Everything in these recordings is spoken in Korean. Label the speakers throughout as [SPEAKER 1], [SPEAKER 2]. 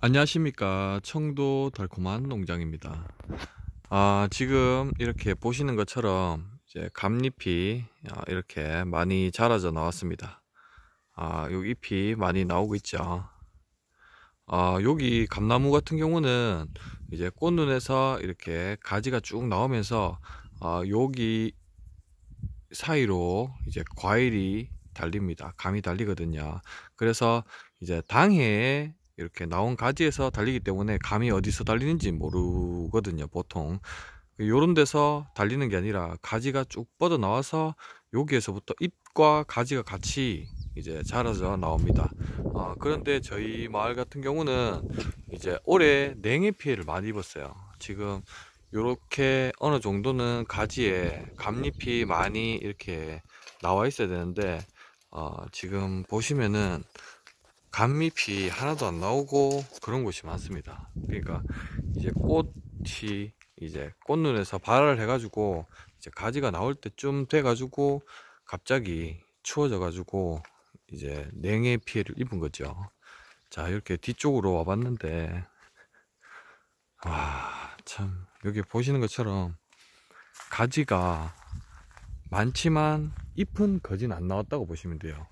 [SPEAKER 1] 안녕하십니까 청도 달콤한 농장입니다 아 지금 이렇게 보시는 것처럼 이제 감잎이 아, 이렇게 많이 자라져 나왔습니다 아 여기 잎이 많이 나오고 있죠 아 여기 감나무 같은 경우는 이제 꽃눈에서 이렇게 가지가 쭉 나오면서 아 여기 사이로 이제 과일이 달립니다 감이 달리거든요 그래서 이제 당해 이렇게 나온 가지에서 달리기 때문에 감이 어디서 달리는지 모르거든요 보통 요런 데서 달리는 게 아니라 가지가 쭉 뻗어 나와서 여기에서부터 잎과 가지가 같이 이제 자라져 나옵니다 아, 그런데 저희 마을 같은 경우는 이제 올해 냉해 피해를 많이 입었어요 지금 요렇게 어느 정도는 가지에 감잎이 많이 이렇게 나와 있어야 되는데 어, 지금 보시면은 감잎이 하나도 안 나오고 그런 곳이 많습니다. 그러니까 이제 꽃이 이제 꽃눈에서 발을 해가지고 이제 가지가 나올 때쯤 돼가지고 갑자기 추워져가지고 이제 냉해 피해를 입은 거죠. 자 이렇게 뒤쪽으로 와봤는데 와참 여기 보시는 것처럼 가지가 많지만 잎은 거진 안 나왔다고 보시면 돼요.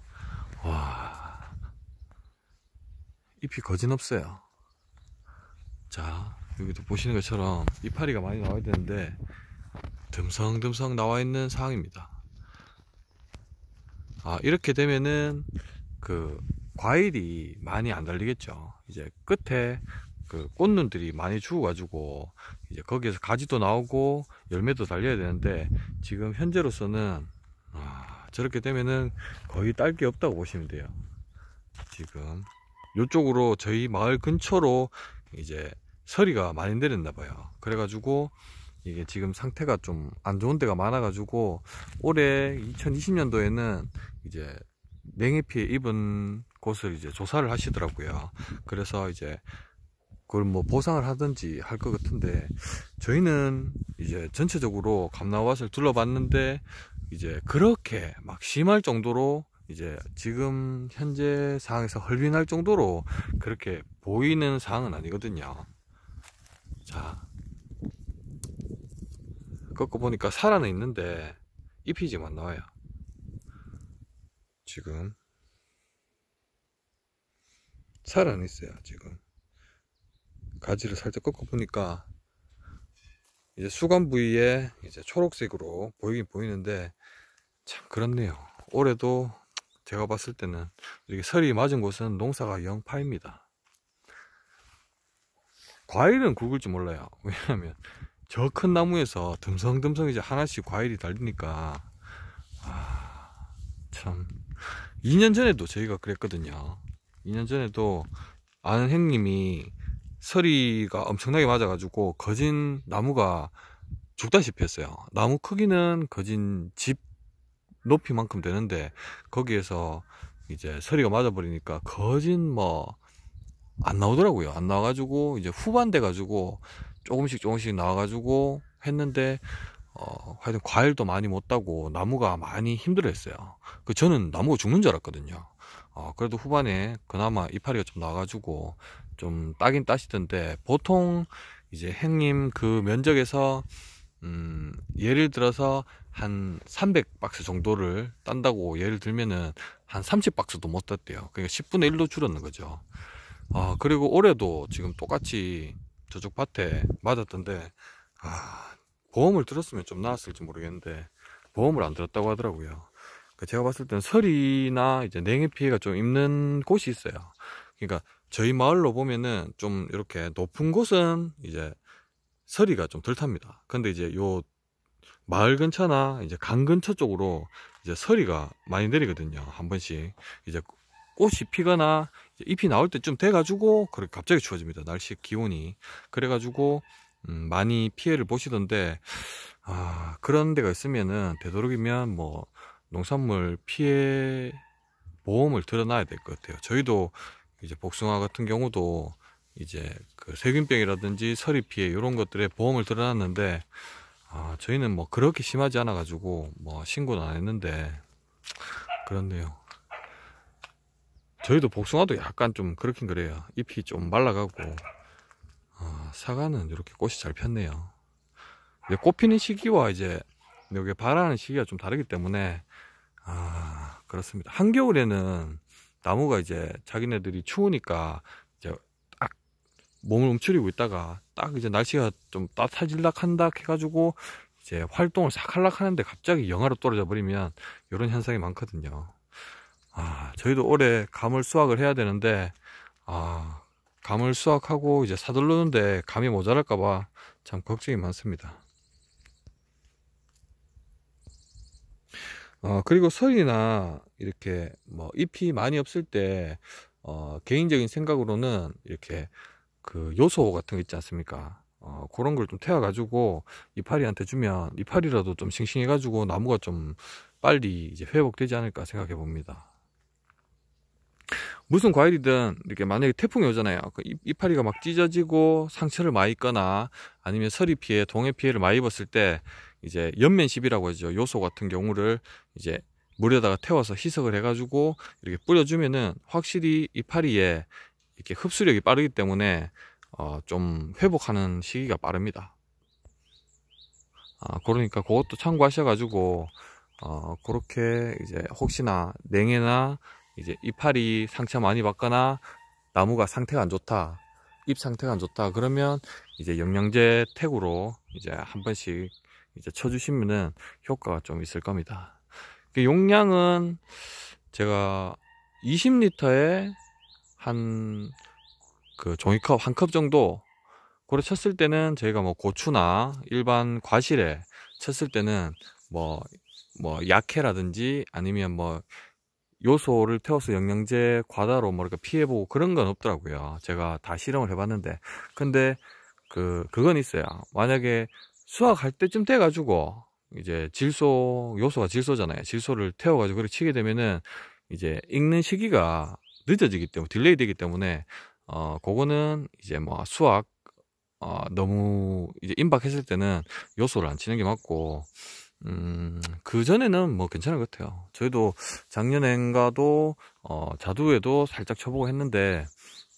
[SPEAKER 1] 와 잎이 거진없어요 자 여기도 보시는 것처럼 이파리가 많이 나와야 되는데 듬성듬성 나와 있는 상황입니다 아 이렇게 되면은 그 과일이 많이 안 달리겠죠 이제 끝에 그 꽃눈들이 많이 죽어가지고 이제 거기에서 가지도 나오고 열매도 달려야 되는데 지금 현재로서는 아, 저렇게 되면은 거의 딸 게 없다고 보시면 돼요 지금 이쪽으로 저희 마을 근처로 이제 서리가 많이 내렸나 봐요. 그래가지고 이게 지금 상태가 좀 안 좋은 데가 많아가지고 올해 2020년도에는 이제 냉해 피해 입은 곳을 이제 조사를 하시더라고요. 그래서 이제 그걸 뭐 보상을 하든지 할 것 같은데 저희는 이제 전체적으로 감나와을 둘러봤는데 이제 그렇게 막 심할 정도로 이제 지금 현재 상황에서 헐빈할 정도로 그렇게 보이는 상황은 아니거든요. 자, 꺾어 보니까 살아는 있는데 잎이 지만 나와요. 지금 살아는 있어요. 지금 가지를 살짝 꺾어 보니까 이제 수간 부위에 이제 초록색으로 보이긴 보이는데 참 그렇네요. 올해도 제가 봤을 때는 이렇게 설이 맞은 곳은 농사가 영파입니다. 과일은 굵을지 몰라요. 왜냐하면 저 큰 나무에서 듬성듬성 이제 하나씩 과일이 달리니까 아, 참 2년 전에도 저희가 그랬거든요. 2년 전에도 아는 형님이 서리가 엄청나게 맞아가지고 거진 나무가 죽다시피 했어요. 나무 크기는 거진 집 높이만큼 되는데 거기에서 이제 서리가 맞아버리니까 거진 뭐 안 나오더라고요. 안 나와가지고 이제 후반돼 가지고 조금씩 조금씩 나와가지고 했는데 어, 하여튼 과일도 많이 못 따고 나무가 많이 힘들어했어요. 그 저는 나무가 죽는 줄 알았거든요. 어, 그래도 후반에 그나마 이파리가 좀 나와가지고 좀 따긴 따시던데 보통 이제 행님 그 면적에서 음, 예를 들어서 한 300박스 정도를 딴다고 예를 들면은 한 30박스도 못 땄대요. 그러니까 10분의 1로 줄었는 거죠. 아, 그리고 올해도 지금 똑같이 저쪽 밭에 맞았던데, 아, 보험을 들었으면 좀 나았을지 모르겠는데, 보험을 안 들었다고 하더라고요. 그 제가 봤을 때는 설이나 이제 냉해 피해가 좀 있는 곳이 있어요. 그러니까 저희 마을로 보면은 좀 이렇게 높은 곳은 이제 서리가 좀 덜 탑니다. 근데 이제 요 마을 근처나 이제 강 근처 쪽으로 이제 서리가 많이 내리거든요. 한 번씩 이제 꽃이 피거나 잎이 나올 때쯤 돼가지고 그렇게 갑자기 추워집니다. 날씨 기온이 그래가지고 음, 많이 피해를 보시던데 아, 그런 데가 있으면은 되도록이면 뭐 농산물 피해 보험을 들어놔야 될 것 같아요. 저희도 이제 복숭아 같은 경우도 이제 그 세균병이라든지 서리 피해 이런 것들의 보험을 들어놨는데 아, 저희는 뭐 그렇게 심하지 않아 가지고 뭐 신고는 안 했는데 그렇네요. 저희도 복숭아도 약간 좀 그렇긴 그래요. 잎이 좀 말라가고 아, 사과는 이렇게 꽃이 잘 폈네요. 꽃 피는 시기와 이제 여기 바라는 시기가 좀 다르기 때문에 아 그렇습니다. 한겨울에는 나무가 이제 자기네들이 추우니까 이제 몸을 움츠리고 있다가 딱 이제 날씨가 좀 따뜻해질락 한다 해가지고 이제 활동을 싹 할락 하는데 갑자기 영하로 떨어져 버리면 이런 현상이 많거든요. 아, 저희도 올해 감을 수확을 해야 되는데, 아, 감을 수확하고 이제 사들르는데 감이 모자랄까봐 참 걱정이 많습니다. 어, 그리고 서리나 이렇게 뭐 잎이 많이 없을 때, 어, 개인적인 생각으로는 이렇게 그 요소 같은 거 있지 않습니까? 어, 그런 걸 좀 태워가지고 이파리한테 주면 이파리라도 좀 싱싱해가지고 나무가 좀 빨리 이제 회복되지 않을까 생각해 봅니다. 무슨 과일이든 이렇게 만약에 태풍이 오잖아요. 그 이파리가 막 찢어지고 상처를 많이 입거나 아니면 서리 피해, 동해 피해를 많이 입었을 때 이제 연면십이라고 하죠. 요소 같은 경우를 이제 물에다가 태워서 희석을 해가지고 이렇게 뿌려주면은 확실히 이파리에 이렇게 흡수력이 빠르기 때문에 어, 좀 회복하는 시기가 빠릅니다. 아, 그러니까 그것도 참고하셔가지고 어, 그렇게 이제 혹시나 냉해나 이제 이파리 상처 많이 받거나 나무가 상태가 안 좋다, 잎 상태가 안 좋다 그러면 이제 영양제 택으로 이제 한 번씩 이제 쳐주시면은 효과가 좀 있을 겁니다. 그 용량은 제가 20리터에 한그 종이컵 한 컵 정도 고래 쳤을 때는 저희가 뭐 고추나 일반 과실에 쳤을 때는 뭐뭐 뭐 약해라든지 아니면 뭐 요소를 태워서 영양제 과다로 뭐 이렇게 피해보고 그런 건 없더라고요. 제가 다 실험을 해봤는데. 근데 그, 그건 있어요. 만약에 수확할 때쯤 돼가지고 이제 질소, 요소가 질소잖아요. 질소를 태워가지고 그렇게 치게 되면은 이제 익는 시기가 늦어지기 때문에 딜레이 되기 때문에 어 그거는 이제 뭐 수학 어 너무 이제 임박했을 때는 요소를 안 치는 게 맞고 음 그 전에는 뭐 괜찮은 것 같아요. 저희도 작년엔가도 어 자두에도 살짝 쳐보고 했는데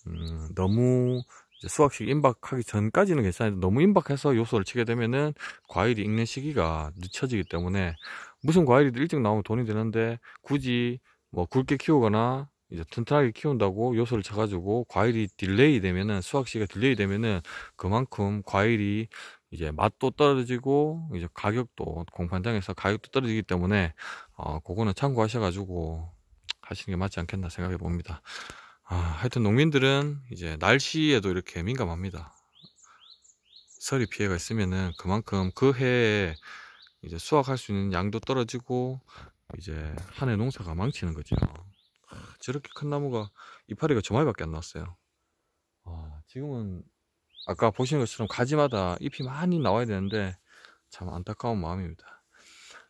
[SPEAKER 1] 음 너무 수학식 임박하기 전까지는 괜찮은데 너무 임박해서 요소를 치게 되면은 과일이 익는 시기가 늦춰지기 때문에 무슨 과일이 일찍 나오면 돈이 되는데 굳이 뭐 굵게 키우거나 이제 튼튼하게 키운다고 요소를 쳐가지고 과일이 딜레이 되면은 수확 시가 딜레이 되면은 그만큼 과일이 이제 맛도 떨어지고 이제 가격도 공판장에서 가격도 떨어지기 때문에 어 그거는 참고하셔가지고 하시는 게 맞지 않겠나 생각해 봅니다. 아, 하여튼 농민들은 이제 날씨에도 이렇게 민감합니다. 서리 피해가 있으면은 그만큼 그 해에 이제 수확할 수 있는 양도 떨어지고 이제 한 해 농사가 망치는 거죠. 저렇게 큰 나무가 이파리가 저마리밖에 안나왔어요 아, 지금은 아까 보시는 것처럼 가지마다 잎이 많이 나와야 되는데 참 안타까운 마음입니다.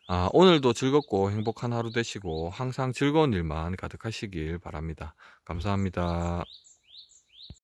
[SPEAKER 1] 아, 오늘도 즐겁고 행복한 하루 되시고 항상 즐거운 일만 가득하시길 바랍니다. 감사합니다.